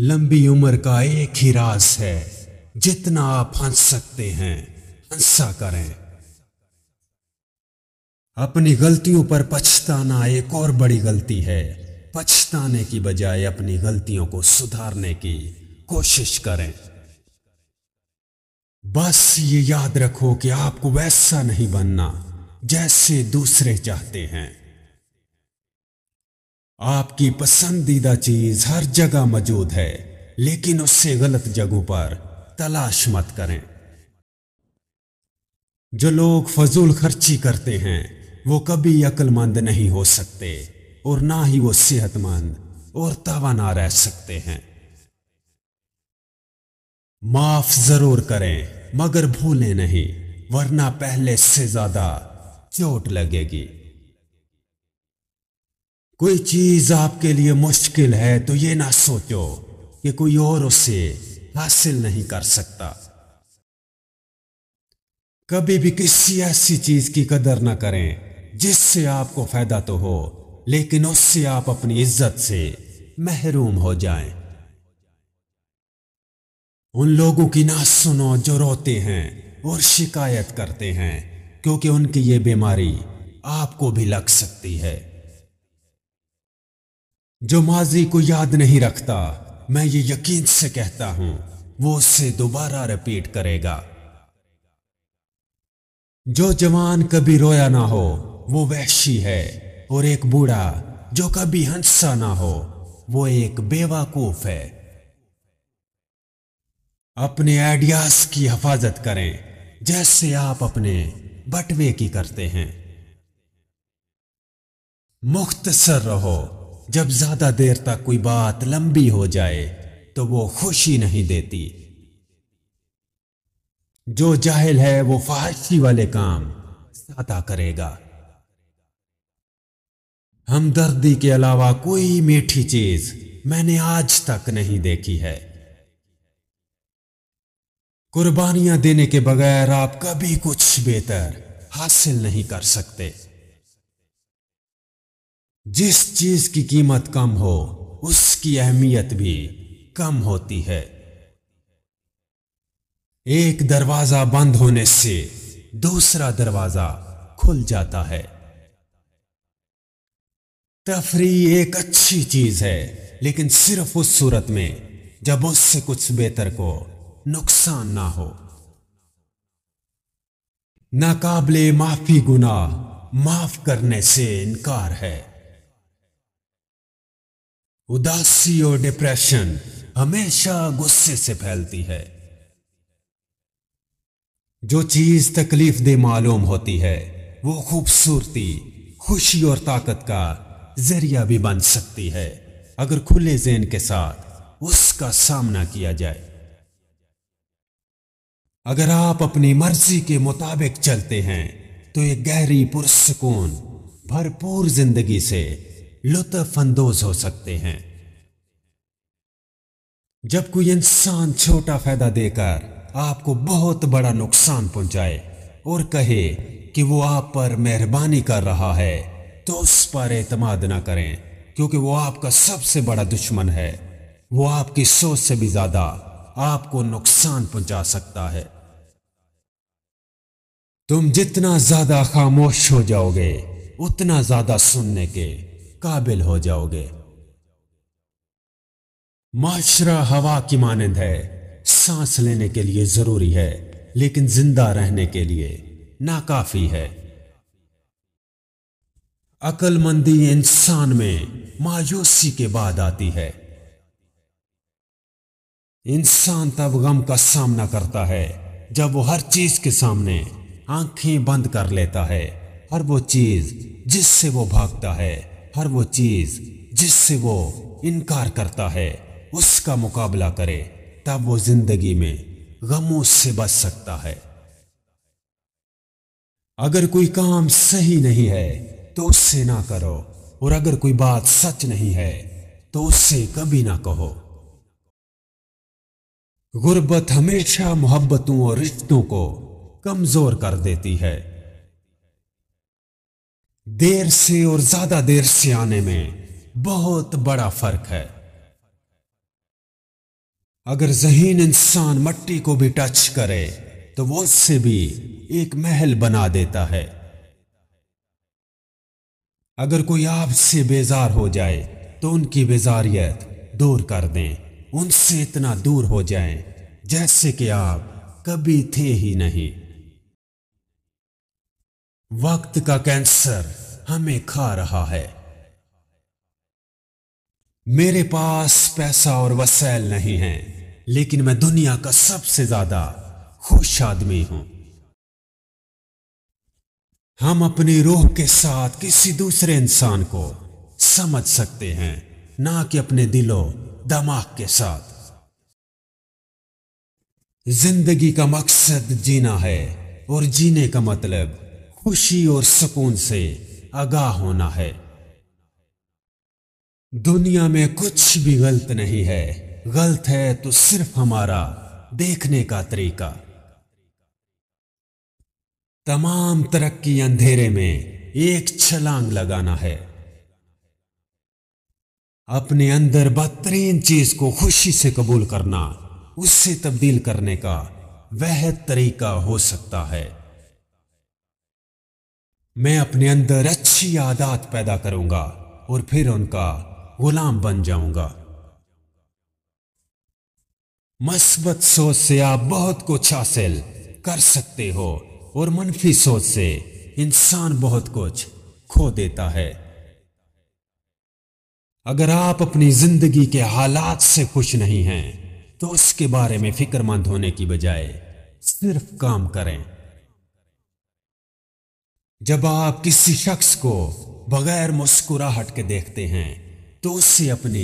लंबी उम्र का एक ही राज है जितना आप हंस सकते हैं हंसा करें अपनी गलतियों पर पछताना एक और बड़ी गलती है पछताने की बजाय अपनी गलतियों को सुधारने की कोशिश करें बस ये याद रखो कि आपको वैसा नहीं बनना जैसे दूसरे चाहते हैं आपकी पसंदीदा चीज हर जगह मौजूद है लेकिन उससे गलत जगहों पर तलाश मत करें जो लोग फजूल खर्ची करते हैं वो कभी अक्लमंद नहीं हो सकते और ना ही वो सेहतमंद और तवाना रह सकते हैं माफ जरूर करें मगर भूलें नहीं वरना पहले से ज्यादा चोट लगेगी कोई चीज आपके लिए मुश्किल है तो ये ना सोचो कि कोई और उसे हासिल नहीं कर सकता कभी भी किसी ऐसी चीज की कदर ना करें जिससे आपको फायदा तो हो लेकिन उससे आप अपनी इज्जत से महरूम हो जाएं। उन लोगों की ना सुनो जो रोते हैं और शिकायत करते हैं क्योंकि उनकी ये बीमारी आपको भी लग सकती है जो माजी को याद नहीं रखता मैं ये यकीन से कहता हूं वो उससे दोबारा रिपीट करेगा जो जवान कभी रोया ना हो वो वैशी है और एक बूढ़ा जो कभी हंसा ना हो वो एक बेवाकूफ है अपने आइडियाज की हिफाजत करें जैसे आप अपने बटवे की करते हैं मुख्तसर रहो जब ज्यादा देर तक कोई बात लंबी हो जाए तो वो खुशी नहीं देती जो जाहिल है वो फाहशी वाले काम सादा करेगा हमदर्दी के अलावा कोई मीठी चीज मैंने आज तक नहीं देखी है कुर्बानियां देने के बगैर आप कभी कुछ बेहतर हासिल नहीं कर सकते जिस चीज की कीमत कम हो उसकी अहमियत भी कम होती है एक दरवाजा बंद होने से दूसरा दरवाजा खुल जाता है तफरी एक अच्छी चीज है लेकिन सिर्फ उस सूरत में जब उससे कुछ बेहतर को नुकसान ना हो नाकाबले माफी गुना माफ करने से इनकार है उदासी और डिप्रेशन हमेशा गुस्से से फैलती है जो चीज तकलीफ दे मालूम होती है वो खूबसूरती खुशी और ताकत का जरिया भी बन सकती है अगर खुले जेन के साथ उसका सामना किया जाए अगर आप अपनी मर्जी के मुताबिक चलते हैं तो एक गहरी पुरसकून भरपूर जिंदगी से लुत्फानंदोज हो सकते हैं जब कोई इंसान छोटा फायदा देकर आपको बहुत बड़ा नुकसान पहुंचाए और कहे कि वो आप पर मेहरबानी कर रहा है तो उस पर एतमाद ना करें क्योंकि वो आपका सबसे बड़ा दुश्मन है वो आपकी सोच से भी ज्यादा आपको नुकसान पहुंचा सकता है तुम जितना ज्यादा खामोश हो जाओगे उतना ज्यादा सुनने के काबिल हो जाओगे माशरा हवा की मानंद है सांस लेने के लिए जरूरी है लेकिन जिंदा रहने के लिए नाकाफी है अकलमंदी इंसान में मायूसी के बाद आती है इंसान तब गम का सामना करता है जब वो हर चीज के सामने आंखें बंद कर लेता है और वो चीज जिससे वो भागता है हर वो चीज जिससे वो इनकार करता है उसका मुकाबला करे तब वो जिंदगी में गमों से बच सकता है अगर कोई काम सही नहीं है तो उससे ना करो और अगर कोई बात सच नहीं है तो उससे कभी ना कहो गुर्बत हमेशा मोहब्बतों और रिश्तों को कमजोर कर देती है देर से और ज्यादा देर से आने में बहुत बड़ा फर्क है अगर जहीन इंसान मट्टी को भी टच करे तो वो उससे भी एक महल बना देता है अगर कोई आपसे बेजार हो जाए तो उनकी बेजारियत दूर कर दें उनसे इतना दूर हो जाएं जैसे कि आप कभी थे ही नहीं वक्त का कैंसर हमें खा रहा है मेरे पास पैसा और वसैल नहीं है लेकिन मैं दुनिया का सबसे ज्यादा खुश आदमी हूं हम अपनी रूह के साथ किसी दूसरे इंसान को समझ सकते हैं ना कि अपने दिलों दमाग के साथ जिंदगी का मकसद जीना है और जीने का मतलब खुशी और सुकून से आगाह होना है दुनिया में कुछ भी गलत नहीं है गलत है तो सिर्फ हमारा देखने का तरीका तमाम तरक्की अंधेरे में एक छलांग लगाना है अपने अंदर बदतरीन चीज को खुशी से कबूल करना उससे तब्दील करने का वह तरीका हो सकता है मैं अपने अंदर अच्छी आदत पैदा करूंगा और फिर उनका गुलाम बन जाऊंगा मस्बत सोच से आप बहुत कुछ हासिल कर सकते हो और मनफी सोच से इंसान बहुत कुछ खो देता है अगर आप अपनी जिंदगी के हालात से खुश नहीं हैं तो उसके बारे में फिक्रमंद होने की बजाय सिर्फ काम करें जब आप किसी शख्स को बगैर मुस्कुराहट के देखते हैं तो उससे अपनी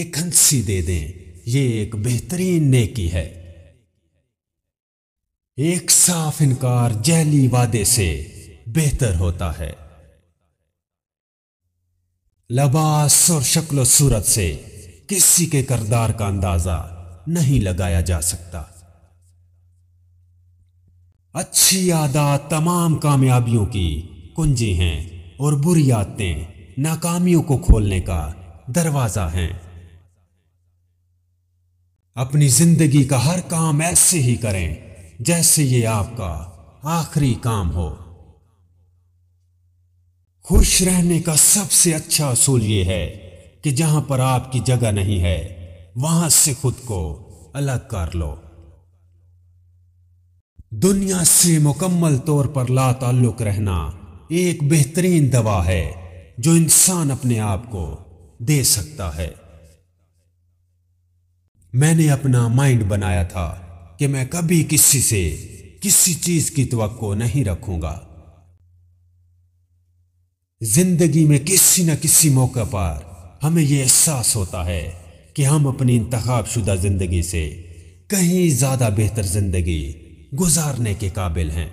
एक हंसी दे दें यह एक बेहतरीन नेकी है एक साफ इनकार जहली वादे से बेहतर होता है लबास और शक्ल सूरत से किसी के करदार का अंदाजा नहीं लगाया जा सकता अच्छी आदत तमाम कामयाबियों की कुंजी हैं और बुरी आदतें नाकामियों को खोलने का दरवाज़ा हैं अपनी जिंदगी का हर काम ऐसे ही करें जैसे ये आपका आखिरी काम हो खुश रहने का सबसे अच्छा असूल ये है कि जहां पर आपकी जगह नहीं है वहां से खुद को अलग कर लो दुनिया से मुकम्मल तौर पर ला ताल्लुक रहना एक बेहतरीन दवा है जो इंसान अपने आप को दे सकता है मैंने अपना माइंड बनाया था कि मैं कभी किसी से किसी चीज की तो नहीं रखूंगा जिंदगी में किसी न किसी मौके पर हमें यह एहसास होता है कि हम अपनी इंतखाब शुदा जिंदगी से कहीं ज्यादा बेहतर जिंदगी गुजारने के काबिल हैं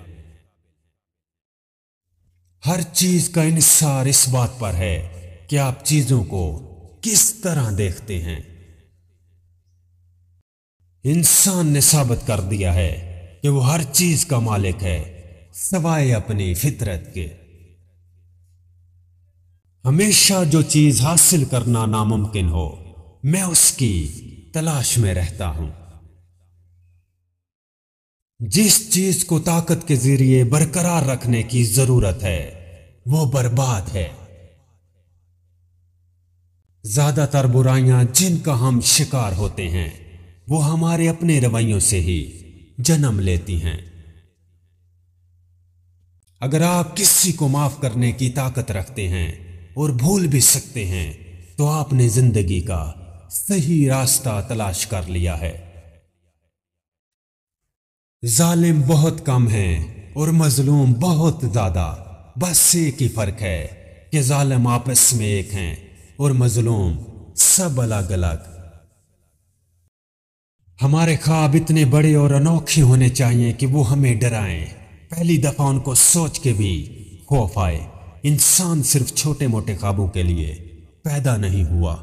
हर चीज का इंसार इस बात पर है कि आप चीजों को किस तरह देखते हैं इंसान ने साबित कर दिया है कि वो हर चीज का मालिक है सवाए अपनी फितरत के हमेशा जो चीज हासिल करना नामुमकिन हो मैं उसकी तलाश में रहता हूं जिस चीज को ताकत के जरिए बरकरार रखने की जरूरत है वो बर्बाद है ज्यादातर बुराइयां जिनका हम शिकार होते हैं वो हमारे अपने रवैयों से ही जन्म लेती हैं अगर आप किसी को माफ करने की ताकत रखते हैं और भूल भी सकते हैं तो आपने जिंदगी का सही रास्ता तलाश कर लिया है जालिम बहुत कम हैं और मजलूम बहुत ज़्यादा बस एक ही फ़र्क है कि जालिम आपस में एक हैं और मजलूम सब अलग अलग हमारे ख्वाब इतने बड़े और अनोखे होने चाहिए कि वो हमें डराएं पहली दफ़ा उनको सोच के भी खौफ आए इंसान सिर्फ छोटे मोटे ख्वाबों के लिए पैदा नहीं हुआ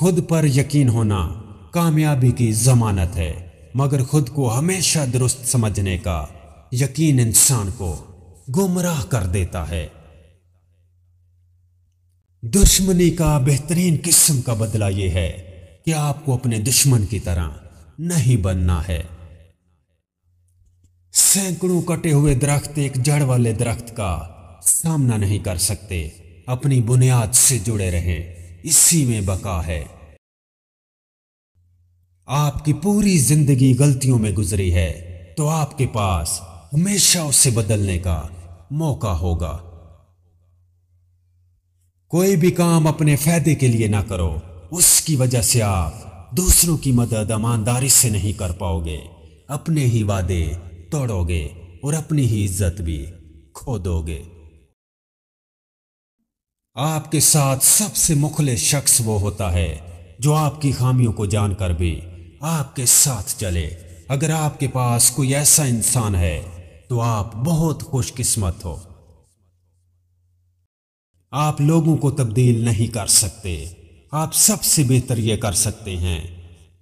खुद पर यकीन होना कामयाबी की जमानत है मगर खुद को हमेशा दुरुस्त समझने का यकीन इंसान को गुमराह कर देता है दुश्मनी का बेहतरीन किस्म का बदला यह है कि आपको अपने दुश्मन की तरह नहीं बनना है सैकड़ों कटे हुए दरख्त एक जड़ वाले दरख्त का सामना नहीं कर सकते अपनी बुनियाद से जुड़े रहें इसी में बका है आपकी पूरी जिंदगी गलतियों में गुजरी है तो आपके पास हमेशा उसे बदलने का मौका होगा कोई भी काम अपने फायदे के लिए ना करो उसकी वजह से आप दूसरों की मदद ईमानदारी से नहीं कर पाओगे अपने ही वादे तोड़ोगे और अपनी ही इज्जत भी खो दोगे आपके साथ सबसे मुखले शख्स वो होता है जो आपकी खामियों को जानकर भी आपके साथ चले अगर आपके पास कोई ऐसा इंसान है तो आप बहुत खुशकिस्मत हो आप लोगों को तब्दील नहीं कर सकते आप सबसे बेहतर यह कर सकते हैं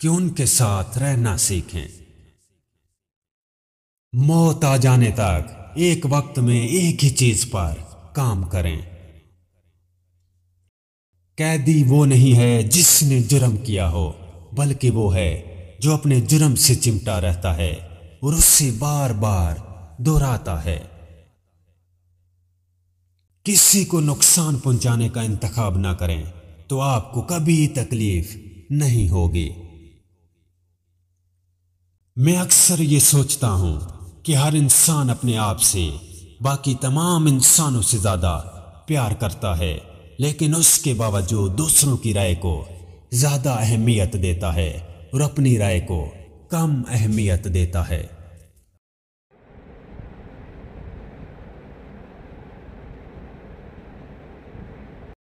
कि उनके साथ रहना सीखें मौत आ जाने तक एक वक्त में एक ही चीज पर काम करें कैदी वो नहीं है जिसने जुर्म किया हो बल्कि वो है जो अपने जुर्म से चिमटा रहता है और उससे बार बार दोहराता है किसी को नुकसान पहुंचाने का इंतखाब ना करें तो आपको कभी तकलीफ नहीं होगी मैं अक्सर ये सोचता हूं कि हर इंसान अपने आप से बाकी तमाम इंसानों से ज्यादा प्यार करता है लेकिन उसके बावजूद दूसरों की राय को ज़्यादा अहमियत देता है और अपनी राय को कम अहमियत देता है